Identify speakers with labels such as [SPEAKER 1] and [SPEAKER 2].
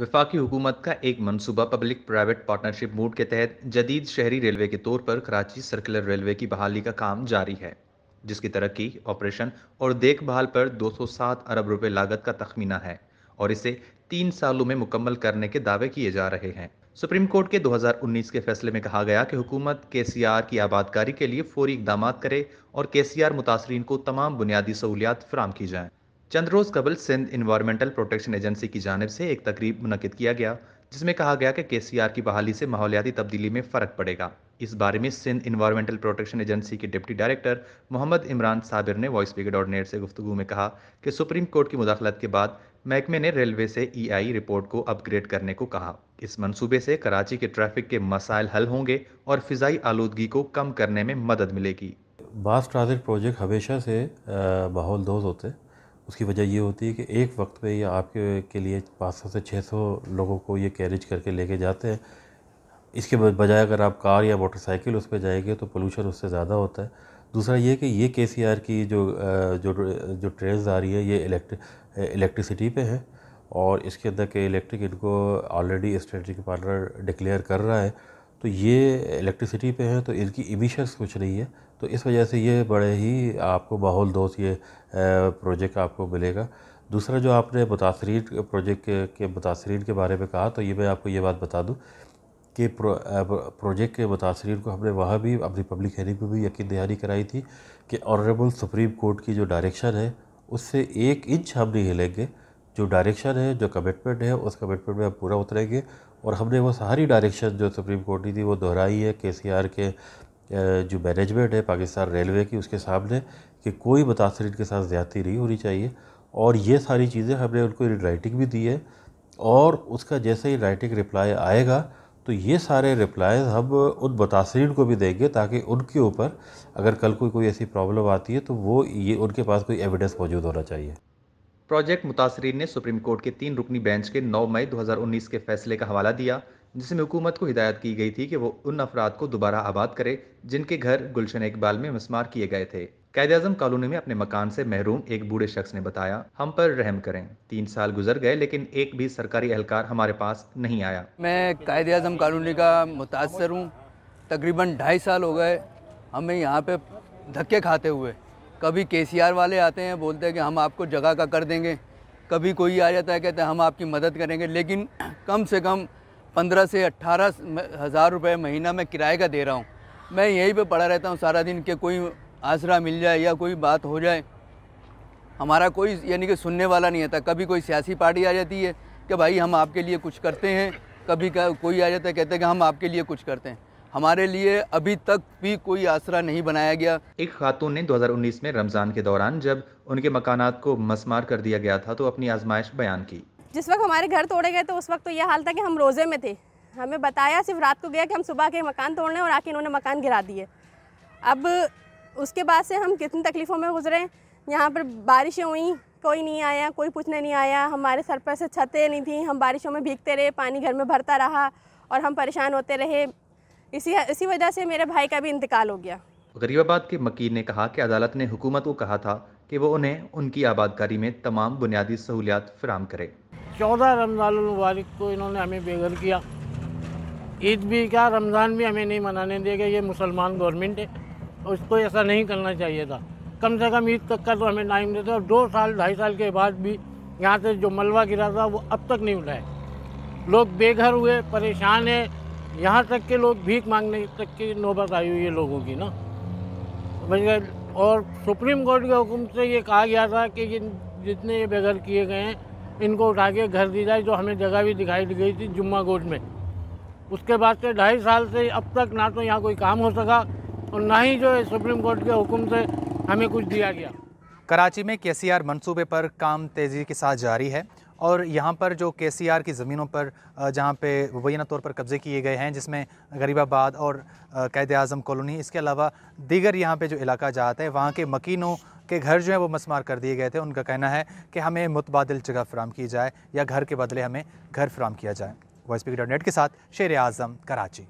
[SPEAKER 1] वफाकी हुकूमत का एक मनसूबा पब्लिक प्राइवेट पार्टनरशिप मूड के तहत जदीद शहरी रेलवे के तौर पर कराची सर्कुलर रेलवे की बहाली का काम जारी है जिसकी तरक्की ऑपरेशन और देखभाल पर 207 अरब रुपए लागत का तखमीना है और इसे तीन सालों में मुकम्मल करने के दावे किए जा रहे हैं सुप्रीम कोर्ट के 2019 के फैसले में कहा गया कि हुकूमत के की आबादकारी के लिए फौरी इकदाम करे और के सी मुतासरीन को तमाम बुनियादी सहूलियात फराम की जाएँ चंद रोज कबल सिंध इन्वायरमेंटल प्रोटेक्शन एजेंसी की जानब से एक तकरीब मुनद किया गया जिसमें कहा गया कि के सी आर की बहाली से माहौलियाती तब्दीली में फ़र्क पड़ेगा इस बारे में सिंध इन्वायरमेंटल प्रोटेक्शन एजेंसी के डिप्टी डायरेक्टर मोहम्मद इमरान साबिर ने वॉइस ब्रिगेड ऑर्डिनेट से गुफ्तु में कहा कि सुप्रीम कोर्ट की मुदाखलत के बाद महकमे ने रेलवे से ई आई रिपोर्ट को अपग्रेड करने को कहा इस मनसूबे से कराची के ट्रैफिक के मसाइल हल होंगे और फ़िज़ाई आलूदगी को कम करने में मदद मिलेगी
[SPEAKER 2] बास ट्रांजिट प्रोजेक्ट हमेशा से माहौल दोज होते उसकी वजह ये होती है कि एक वक्त पे ये आपके के लिए 500 से 600 लोगों को ये कैरेज करके लेके जाते हैं इसके बजाय अगर आप कार या मोटरसाइकिल उस पर जाएंगे तो पोलूशन उससे ज़्यादा होता है दूसरा ये कि ये के की जो जो जो ट्रेन आ रही है ये इलेक्ट्रिसिटी पे है और इसके अंदर के इलेक्ट्रिक इनको ऑलरेडी स्ट्रेटिक पार्टनर डिक्लेयर कर रहा है तो ये इलेक्ट्रिसिटी पे हैं तो इनकी इमिशंस कुछ नहीं है तो इस वजह से ये बड़े ही आपको माहौल दोस्त ये प्रोजेक्ट आपको मिलेगा दूसरा जो आपने मुतासरीन प्रोजेक्ट के, मुतासरी मुतासरीन के बारे में कहा तो ये मैं आपको ये बात बता दूँ कि प्रो, प्रोजेक्ट के मुतासरीन को हमने वहाँ भी अपनी पब्लिक हेरिंग में भी यकीन दहानी कराई थी कि ऑनरेबल सुप्रीम कोर्ट की जो डायरेक्शन है उससे एक इंच हम नहीं हिलेंगे जो डायरेक्शन है जो कमिटमेंट है उस कमिटमेंट में हम पूरा उतरेंगे और हमने वो सारी डायरेक्शन जो सुप्रीम कोर्ट ने दी वो दोहराई है के सी आर के जो मैनेजमेंट है पाकिस्तान रेलवे की उसके सामने कि कोई मुतासरीन के साथ ज़्यादती नहीं होनी चाहिए और ये सारी चीज़ें हमने उनको इन राइटिंग भी दी है और उसका जैसे ही राइटिंग रिप्लाई आएगा तो ये सारे रिप्लाइज हम उन मुतासरीन को भी देंगे ताकि उनके ऊपर अगर कल कोई कोई ऐसी प्रॉब्लम आती है तो वो ये उनके पास कोई एविडेंस मौजूद होना चाहिए
[SPEAKER 1] प्रोजेक्ट मुतासरीन ने सुप्रीम कोर्ट के तीन रुकनी बेंच के 9 मई 2019 के फैसले का हवाला दिया जिसमें हुकूमत को हिदायत की गई थी कि वो उन अफराद को दोबारा आबाद करे जिनके घर गुलशन इकबाल में मसमार किए गए थे कैद अजम कॉलोनी में अपने मकान से महरूम एक बूढ़े शख्स ने बताया हम पर रहम करें तीन साल गुजर गए लेकिन एक भी सरकारी एहलकार हमारे पास नहीं आया
[SPEAKER 3] मैं कैद अजम कॉलोनी का मुतासर हूँ तकरीबन ढाई साल हो गए हमें यहाँ पे धक्के खाते हुए कभी के वाले आते हैं बोलते हैं कि हम आपको जगह का कर देंगे कभी कोई आ जाता है कहते हैं हम आपकी मदद करेंगे लेकिन कम से कम पंद्रह से अट्ठारह हज़ार रुपये महीना मैं किराए का दे रहा हूँ मैं यहीं पे पड़ा रहता हूँ सारा दिन के कोई आसरा मिल जाए या कोई बात हो जाए हमारा कोई यानी कि सुनने वाला नहीं आता कभी कोई सियासी पार्टी आ जाती है कि भाई हम आपके लिए कुछ करते हैं कभी कोई आ जाता है कहते हैं कि हम आपके लिए कुछ करते हैं हमारे
[SPEAKER 1] लिए अभी तक भी कोई आसरा नहीं बनाया गया एक खातून ने 2019 में रमज़ान के दौरान जब उनके मकानात को मसमार कर दिया गया था तो अपनी आजमाइश बयान की जिस वक्त हमारे घर तोड़े गए तो उस वक्त तो यह हाल था कि हम रोज़े में थे हमें बताया सिर्फ रात को गया कि हम सुबह के मकान तोड़ने और आके इन्होंने मकान गिरा दिए अब उसके बाद से हम कितनी तकलीफ़ों में गुजरे यहाँ पर बारिशें हुई कोई नहीं आया कोई पूछने नहीं आया हमारे सर पर से छतें नहीं थी हम बारिशों में भीगते रहे पानी घर में भरता रहा और हम परेशान होते रहे इसी इसी वजह से मेरे भाई का भी इंतकाल हो गया गरीबाबाद के मकीर ने कहा कि अदालत ने हुकूमत को कहा था कि वो उन्हें उनकी आबादकारी में तमाम बुनियादी सहूलियात फराम करे चौदह
[SPEAKER 4] रमजान मुबारक को इन्होंने हमें बेघर किया ईद भी क्या रमज़ान भी हमें नहीं मनाने देगा ये मुसलमान गवर्नमेंट है उसको ऐसा नहीं करना चाहिए था कम से कम ईद तक का तो हमें टाइम देते और दो साल ढाई साल के बाद भी यहाँ से जो मलबा गिरा था वो अब तक नहीं उठाए लोग बेघर हुए परेशान है यहाँ तक के लोग भीख मांगने तक की नौबत आई हुई है लोगों की ना गए और सुप्रीम कोर्ट के हुक्म से ये कहा गया था कि जितने ये बेघर किए गए हैं इनको उठा के घर दी जाए जो हमें जगह भी दिखाई दी गई थी जुम्मा कोर्ट में उसके बाद से ढाई साल से अब तक ना तो यहाँ कोई काम हो सका और ना ही जो है सुप्रीम कोर्ट के हुक्म से हमें कुछ दिया गया
[SPEAKER 1] कराची में के मनसूबे पर काम तेज़ी के साथ जारी है और यहाँ पर जो के सी आर की ज़मीनों पर जहाँ पे मुबैना तौर पर कब्ज़े किए गए हैं जिसमें गरीबाबाद और कैद अज़म कॉलोनी इसके अलावा दीगर यहाँ पे जो इलाका जाता है वहाँ के मकीनों के घर जो है वो मसमार कर दिए गए थे उनका कहना है कि हमें मुतबादल जगह फ़राम की जाए या घर के बदले हमें घर फ्राहम किया जाए वॉइस पी डॉट नेट के साथ शेर आज़म कराची